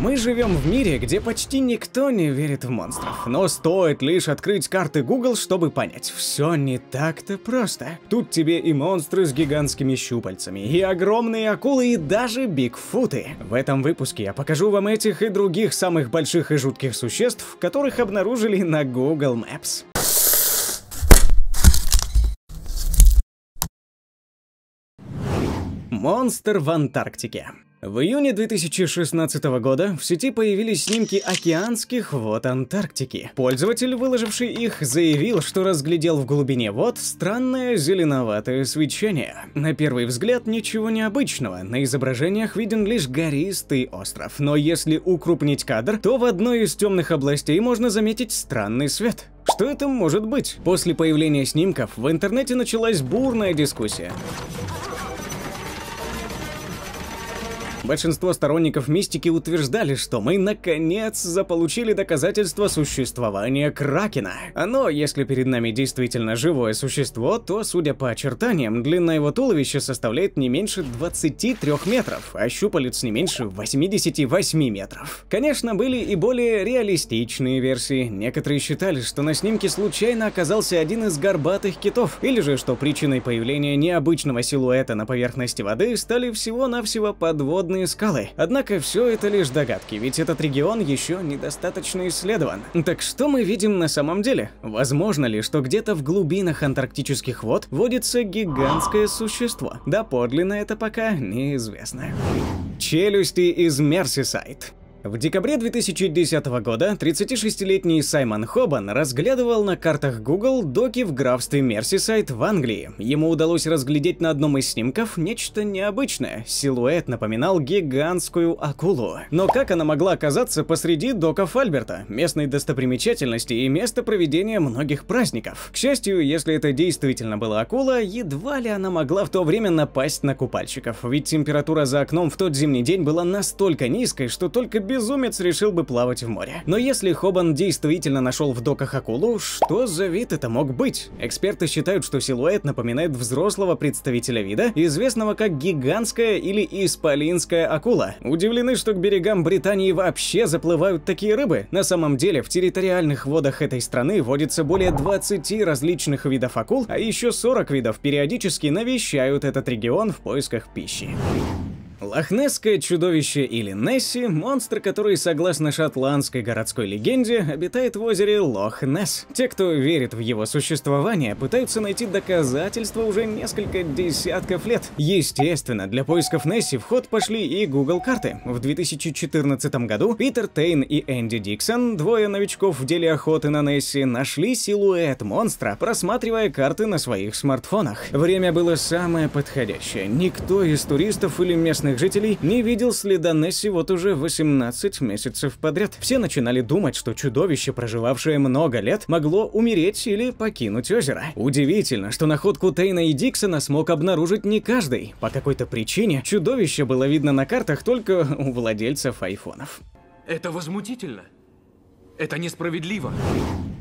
Мы живем в мире, где почти никто не верит в монстров. Но стоит лишь открыть карты Google, чтобы понять, все не так-то просто. Тут тебе и монстры с гигантскими щупальцами, и огромные акулы, и даже бигфуты. В этом выпуске я покажу вам этих и других самых больших и жутких существ, которых обнаружили на Google Maps. Монстр в Антарктике. В июне 2016 года в сети появились снимки океанских вод Антарктики. Пользователь, выложивший их, заявил, что разглядел в глубине вод странное зеленоватое свечение. На первый взгляд ничего необычного, на изображениях виден лишь гористый остров. Но если укрупнить кадр, то в одной из темных областей можно заметить странный свет. Что это может быть? После появления снимков в интернете началась бурная дискуссия. Большинство сторонников мистики утверждали, что мы наконец заполучили доказательства существования Кракена. Оно, если перед нами действительно живое существо, то, судя по очертаниям, длина его туловища составляет не меньше 23 метров, а щупалец не меньше 88 метров. Конечно, были и более реалистичные версии. Некоторые считали, что на снимке случайно оказался один из горбатых китов, или же что причиной появления необычного силуэта на поверхности воды стали всего-навсего подводные подводные скалы. Однако все это лишь догадки, ведь этот регион еще недостаточно исследован. Так что мы видим на самом деле? Возможно ли, что где-то в глубинах антарктических вод водится гигантское существо? Да подлинно это пока неизвестно. Челюсти из Мерсисайд. В декабре 2010 года 36-летний Саймон Хобан разглядывал на картах Google доки в графстве Мерсисайд в Англии. Ему удалось разглядеть на одном из снимков нечто необычное. Силуэт напоминал гигантскую акулу. Но как она могла оказаться посреди доков Альберта, местной достопримечательности и места проведения многих праздников? К счастью, если это действительно была акула, едва ли она могла в то время напасть на купальщиков, ведь температура за окном в тот зимний день была настолько низкой, что только без безумец решил бы плавать в море. Но если Хобан действительно нашел в доках акулу, что за вид это мог быть? Эксперты считают, что силуэт напоминает взрослого представителя вида, известного как гигантская или исполинская акула. Удивлены, что к берегам Британии вообще заплывают такие рыбы. На самом деле, в территориальных водах этой страны водится более 20 различных видов акул, а еще 40 видов периодически навещают этот регион в поисках пищи. Лохнесское чудовище или Несси – монстр, который, согласно шотландской городской легенде, обитает в озере Лох-Несс. Те, кто верит в его существование, пытаются найти доказательства уже несколько десятков лет. Естественно, для поисков Несси в ход пошли и Google карты. В 2014 году Питер Тейн и Энди Диксон, двое новичков в деле охоты на Несси, нашли силуэт монстра, просматривая карты на своих смартфонах. Время было самое подходящее. Никто из туристов или местных местных жителей не видел следа Несси вот уже 18 месяцев подряд. Все начинали думать, что чудовище, проживавшее много лет, могло умереть или покинуть озеро. Удивительно, что находку Тейна и Диксона смог обнаружить не каждый. По какой-то причине чудовище было видно на картах только у владельцев айфонов. Это возмутительно. Это несправедливо.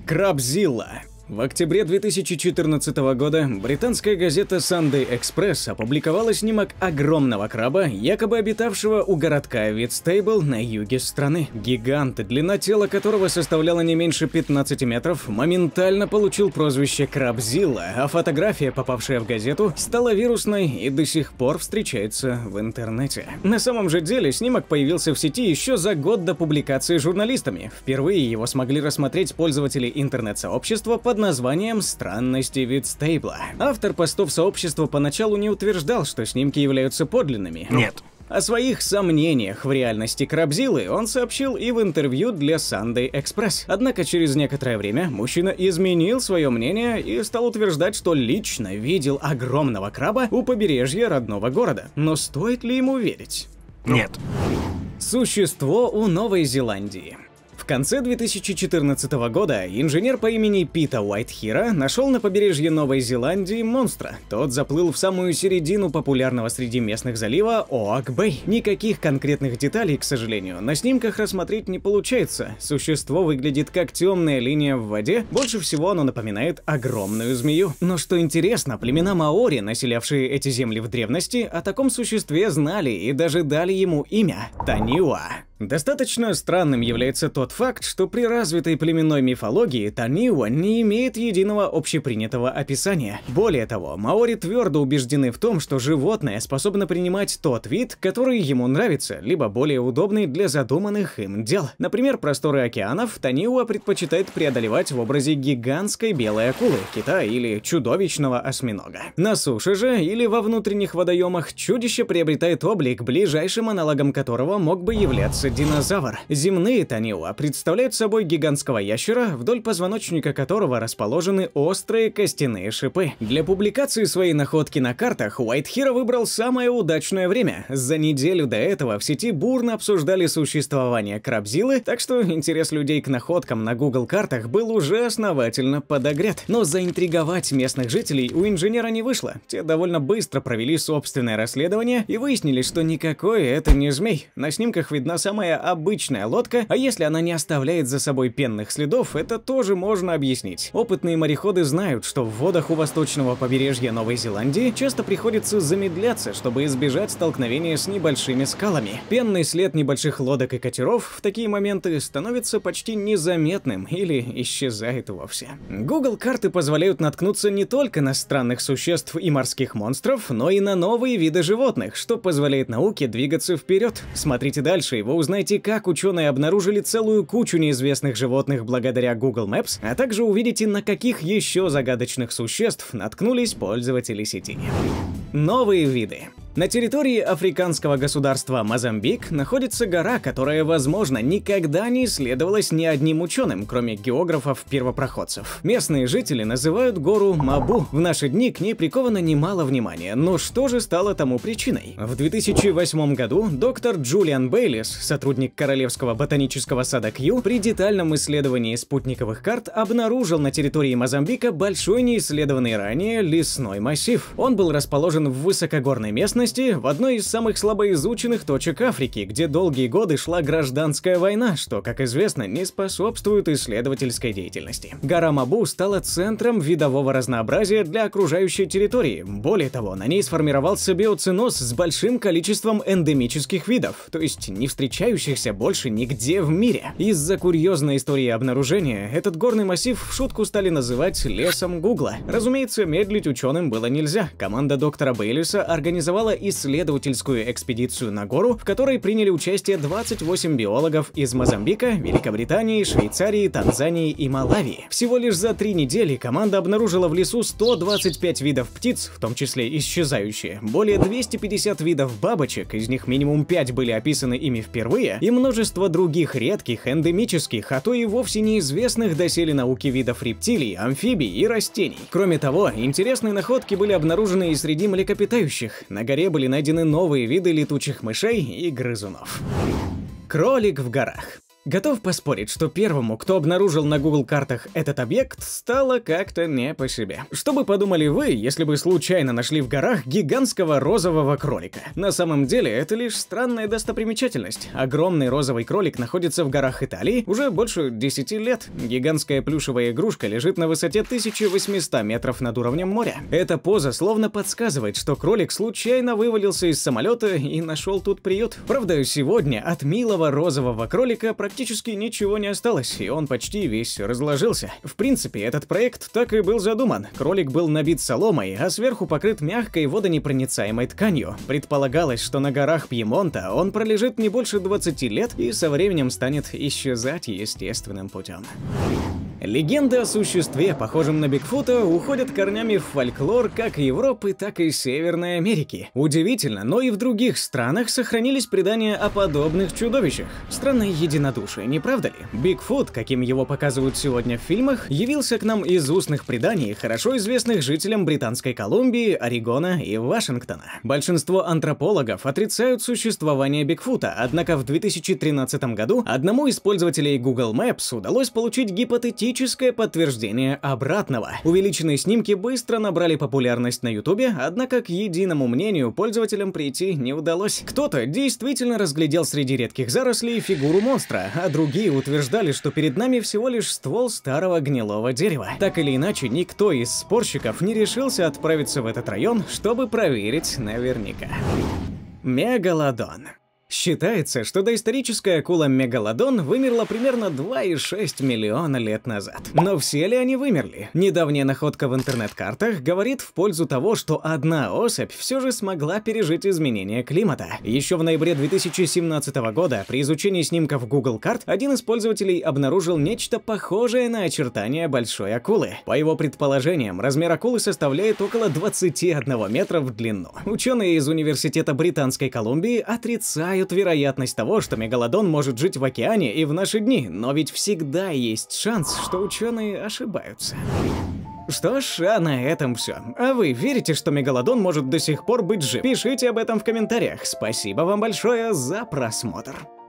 Крабзилла. В октябре 2014 года британская газета Sunday Express опубликовала снимок огромного краба, якобы обитавшего у городка Витстейбл на юге страны. Гигант, длина тела которого составляла не меньше 15 метров, моментально получил прозвище Крабзилла, а фотография, попавшая в газету, стала вирусной и до сих пор встречается в интернете. На самом же деле снимок появился в сети еще за год до публикации журналистами. Впервые его смогли рассмотреть пользователи интернет-сообщества под под названием «Странности вид стейбла». Автор постов сообщества поначалу не утверждал, что снимки являются подлинными. Нет. О своих сомнениях в реальности Крабзилы он сообщил и в интервью для Sunday Express. Однако через некоторое время мужчина изменил свое мнение и стал утверждать, что лично видел огромного краба у побережья родного города. Но стоит ли ему верить? Нет. Существо у Новой Зеландии. В конце 2014 года инженер по имени Пита Уайтхира нашел на побережье Новой Зеландии монстра. Тот заплыл в самую середину популярного среди местных залива Оак-Бэй. Никаких конкретных деталей, к сожалению, на снимках рассмотреть не получается. Существо выглядит как темная линия в воде, больше всего оно напоминает огромную змею. Но что интересно, племена Маори, населявшие эти земли в древности, о таком существе знали и даже дали ему имя – Таниуа. Достаточно странным является тот факт, что при развитой племенной мифологии Таниуа не имеет единого общепринятого описания. Более того, маори твердо убеждены в том, что животное способно принимать тот вид, который ему нравится, либо более удобный для задуманных им дел. Например, просторы океанов Таниуа предпочитает преодолевать в образе гигантской белой акулы, кита или чудовищного осьминога. На суше же или во внутренних водоемах чудище приобретает облик, ближайшим аналогом которого мог бы являться динозавр. Земные танила представляют собой гигантского ящера, вдоль позвоночника которого расположены острые костяные шипы. Для публикации своей находки на картах White Hero выбрал самое удачное время. За неделю до этого в сети бурно обсуждали существование крабзилы, так что интерес людей к находкам на Google картах был уже основательно подогрет. Но заинтриговать местных жителей у инженера не вышло. Те довольно быстро провели собственное расследование и выяснили, что никакой это не змей. На снимках видна сама самая обычная лодка, а если она не оставляет за собой пенных следов, это тоже можно объяснить. Опытные мореходы знают, что в водах у восточного побережья Новой Зеландии часто приходится замедляться, чтобы избежать столкновения с небольшими скалами. Пенный след небольших лодок и катеров в такие моменты становится почти незаметным или исчезает вовсе. Google карты позволяют наткнуться не только на странных существ и морских монстров, но и на новые виды животных, что позволяет науке двигаться вперед. Смотрите дальше, его узнайте, как ученые обнаружили целую кучу неизвестных животных благодаря Google Maps, а также увидите, на каких еще загадочных существ наткнулись пользователи сети. Новые виды. На территории африканского государства Мозамбик находится гора, которая, возможно, никогда не исследовалась ни одним ученым, кроме географов-первопроходцев. Местные жители называют гору Мабу. В наши дни к ней приковано немало внимания, но что же стало тому причиной? В 2008 году доктор Джулиан Бейлис, сотрудник Королевского ботанического сада Кью, при детальном исследовании спутниковых карт обнаружил на территории Мозамбика большой неисследованный ранее лесной массив. Он был расположен в высокогорной местности, частности, в одной из самых слабоизученных точек Африки, где долгие годы шла гражданская война, что, как известно, не способствует исследовательской деятельности. Гора Мабу стала центром видового разнообразия для окружающей территории. Более того, на ней сформировался биоциноз с большим количеством эндемических видов, то есть не встречающихся больше нигде в мире. Из-за курьезной истории обнаружения, этот горный массив в шутку стали называть «лесом Гугла». Разумеется, медлить ученым было нельзя. Команда доктора Бейлиса организовала исследовательскую экспедицию на гору, в которой приняли участие 28 биологов из Мозамбика, Великобритании, Швейцарии, Танзании и Малавии. Всего лишь за три недели команда обнаружила в лесу 125 видов птиц, в том числе исчезающие, более 250 видов бабочек, из них минимум 5 были описаны ими впервые, и множество других редких, эндемических, а то и вовсе неизвестных доселе науки видов рептилий, амфибий и растений. Кроме того, интересные находки были обнаружены и среди млекопитающих. На горе земле были найдены новые виды летучих мышей и грызунов. Кролик в горах. Готов поспорить, что первому, кто обнаружил на Google картах этот объект, стало как-то не по себе. Что бы подумали вы, если бы случайно нашли в горах гигантского розового кролика? На самом деле, это лишь странная достопримечательность. Огромный розовый кролик находится в горах Италии уже больше 10 лет. Гигантская плюшевая игрушка лежит на высоте 1800 метров над уровнем моря. Эта поза словно подсказывает, что кролик случайно вывалился из самолета и нашел тут приют. Правда, сегодня от милого розового кролика практически практически ничего не осталось, и он почти весь разложился. В принципе, этот проект так и был задуман. Кролик был набит соломой, а сверху покрыт мягкой водонепроницаемой тканью. Предполагалось, что на горах Пьемонта он пролежит не больше 20 лет и со временем станет исчезать естественным путем. Легенды о существе, похожем на Бигфута, уходят корнями в фольклор как Европы, так и Северной Америки. Удивительно, но и в других странах сохранились предания о подобных чудовищах. Странное единодушие, не правда ли? Бигфут, каким его показывают сегодня в фильмах, явился к нам из устных преданий, хорошо известных жителям Британской Колумбии, Орегона и Вашингтона. Большинство антропологов отрицают существование Бигфута, однако в 2013 году одному из пользователей Google Maps удалось получить гипотетическую фактическое подтверждение обратного. Увеличенные снимки быстро набрали популярность на ютубе, однако к единому мнению пользователям прийти не удалось. Кто-то действительно разглядел среди редких зарослей фигуру монстра, а другие утверждали, что перед нами всего лишь ствол старого гнилого дерева. Так или иначе, никто из спорщиков не решился отправиться в этот район, чтобы проверить наверняка. Мегалодон. Считается, что доисторическая акула Мегалодон вымерла примерно 2,6 миллиона лет назад. Но все ли они вымерли? Недавняя находка в интернет-картах говорит в пользу того, что одна особь все же смогла пережить изменения климата. Еще в ноябре 2017 года при изучении снимков Google карт один из пользователей обнаружил нечто похожее на очертания большой акулы. По его предположениям, размер акулы составляет около 21 метра в длину. Ученые из Университета Британской Колумбии отрицают снижают вероятность того, что мегалодон может жить в океане и в наши дни, но ведь всегда есть шанс, что ученые ошибаются. Что ж, а на этом все. А вы верите, что мегалодон может до сих пор быть жив? Пишите об этом в комментариях. Спасибо вам большое за просмотр.